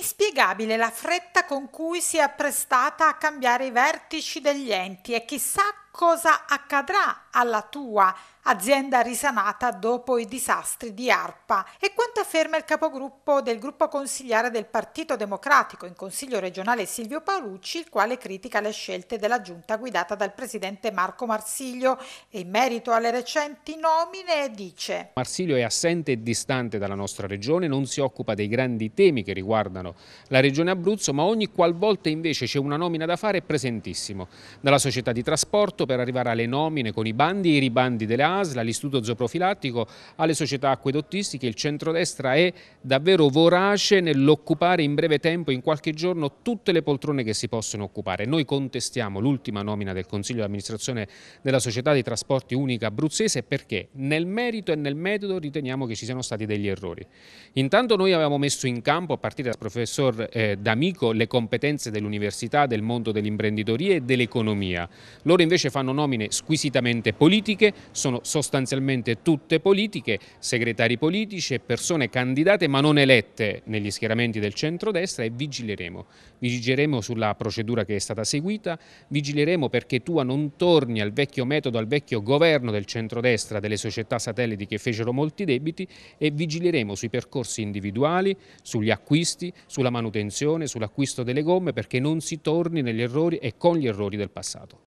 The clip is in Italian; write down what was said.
inspiegabile la fretta con cui si è apprestata a cambiare i vertici degli enti e chissà cosa accadrà alla tua azienda risanata dopo i disastri di ARPA e quanto afferma il capogruppo del gruppo consigliare del Partito Democratico in Consiglio regionale Silvio Paolucci, il quale critica le scelte della giunta guidata dal presidente Marco Marsiglio e in merito alle recenti nomine dice Marsiglio è assente e distante dalla nostra regione, non si occupa dei grandi temi che riguardano la regione Abruzzo, ma ogni qualvolta invece c'è una nomina da fare è presentissimo, dalla società di trasporto lotto per arrivare alle nomine con i bandi, e i ribandi delle ASL, all'istituto zooprofilattico, alle società acquedottistiche. Il centrodestra è davvero vorace nell'occupare in breve tempo, in qualche giorno, tutte le poltrone che si possono occupare. Noi contestiamo l'ultima nomina del Consiglio di amministrazione della Società dei Trasporti Unica Abruzzese perché nel merito e nel metodo riteniamo che ci siano stati degli errori. Intanto noi avevamo messo in campo, a partire dal professor eh, D'Amico, le competenze dell'università, del mondo dell'imprenditoria e dell'economia. Loro invece fanno nomine squisitamente politiche, sono sostanzialmente tutte politiche, segretari politici e persone candidate ma non elette negli schieramenti del centrodestra e vigileremo. Vigileremo sulla procedura che è stata seguita, vigileremo perché Tua non torni al vecchio metodo, al vecchio governo del centrodestra, delle società satelliti che fecero molti debiti e vigileremo sui percorsi individuali, sugli acquisti, sulla manutenzione, sull'acquisto delle gomme perché non si torni negli errori e con gli errori del passato.